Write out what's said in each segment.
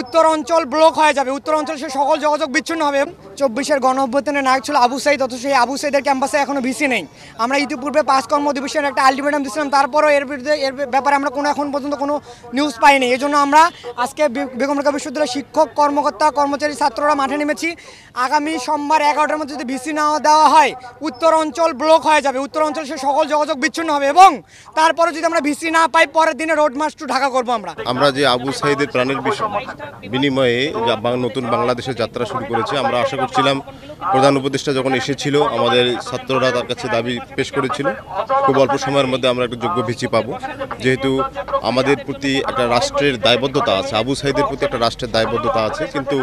উত্তর অঞ্চল ব্লক হয়ে যাবে উত্তর অঞ্চল সে সকল যোগাযোগ বিচ্ছিন্ন হবে চব্বিশের গণ অভ্যুত্থানের নায়ক ছিল আবু সাইদ অথচ সেই আবু সাইদের ক্যাম্পাসে এখনো ভিসি নেই আমরা ইতিপূর্বে পাঁচ কর্ম অধিবেশনের একটা আলটিমেটাম দিয়েছিলাম তারপরও এর বিরুদ্ধে এর ব্যাপারে আমরা কোনো এখন পর্যন্ত কোনো নিউজ পাইনি এই জন্য আমরা আজকে বেগম রেখা বিশ্ববিদ্যালয়ের শিক্ষক কর্মকর্তা কর্মচারী ছাত্ররা মাঠে নেমেছি আগামী সোমবার এগারোটার মধ্যে যদি ভিসি না দেওয়া হয় উত্তর অঞ্চল ব্লক হয়ে যাবে উত্তর অঞ্চল সে সকল যোগাযোগ বিচ্ছিন্ন হবে এবং তারপরে যদি আমরা ভিসি না পাই পরের দিনে রোড মার্চ টু ঢাকা করবো আমরা আমরা যে আবু সাইদের প্রাণের বিষয় বিনিময়ে নতুন বাংলাদেশের যাত্রা শুরু করেছে আমরা আশা করছিলাম প্রধান উপদেষ্টা যখন এসেছিল আমাদের ছাত্ররা তার কাছে দাবি পেশ করেছিল খুব অল্প সময়ের মধ্যে আমরা একটা যোগ্য ভিচি পাবো যেহেতু আমাদের প্রতি একটা রাষ্ট্রের দায়বদ্ধতা আছে আবু সাহিদের প্রতি একটা রাষ্ট্রের দায়বদ্ধতা আছে কিন্তু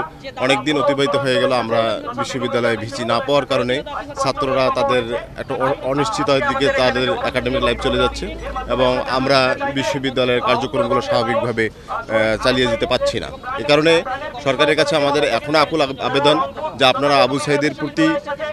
অনেক দিন অতিবাহিত হয়ে গেল আমরা বিশ্ববিদ্যালয়ে ভিচি না পাওয়ার কারণে ছাত্ররা তাদের একটা অনিশ্চিতার দিকে তাদের একাডেমিক লাইফ চলে যাচ্ছে এবং আমরা বিশ্ববিদ্যালয়ের কার্যক্রমগুলো স্বাভাবিকভাবে চালিয়ে যেতে পারছি না এ কারণে সরকারের কাছে আমাদের এখনও আকুল আবেদন যে আপনারা আবু সাহেদের প্রতি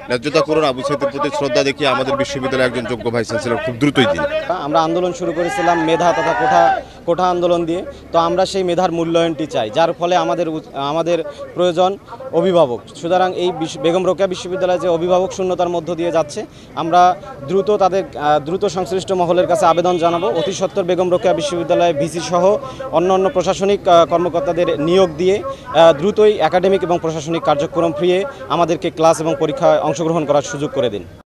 ন্যায্যতা করুন আবু সাহেদের প্রতি শ্রদ্ধা দেখিয়ে আমাদের বিশ্ববিদ্যালয়ের একজন যোগ্য ভাইস চ্যান্সেলর খুব দ্রুতই দিন আমরা আন্দোলন শুরু করেছিলাম মেধা তথা কোঠা কোঠা আন্দোলন দিয়ে তো আমরা সেই মেধার মূল্যায়নটি চাই যার ফলে আমাদের আমাদের প্রয়োজন অভিভাবক সুতরাং এই বেগম রোকেয়া বিশ্ববিদ্যালয়ে যে অভিভাবক শূন্যতার মধ্য দিয়ে যাচ্ছে আমরা দ্রুত তাদের দ্রুত সংশ্লিষ্ট মহলের কাছে আবেদন জানাবো অতি সত্তর বেগম রোকেয়া বিশ্ববিদ্যালয়ে ভিসি সহ অন্য অন্য প্রশাসনিক কর্মকর্তাদের নিয়োগ দিয়ে দ্রুতই একাডেমিক এবং প্রশাসনিক কার্যক্রম ফিরিয়ে আমাদেরকে ক্লাস এবং পরীক্ষায় অংশগ্রহণ করার সুযোগ করে দিন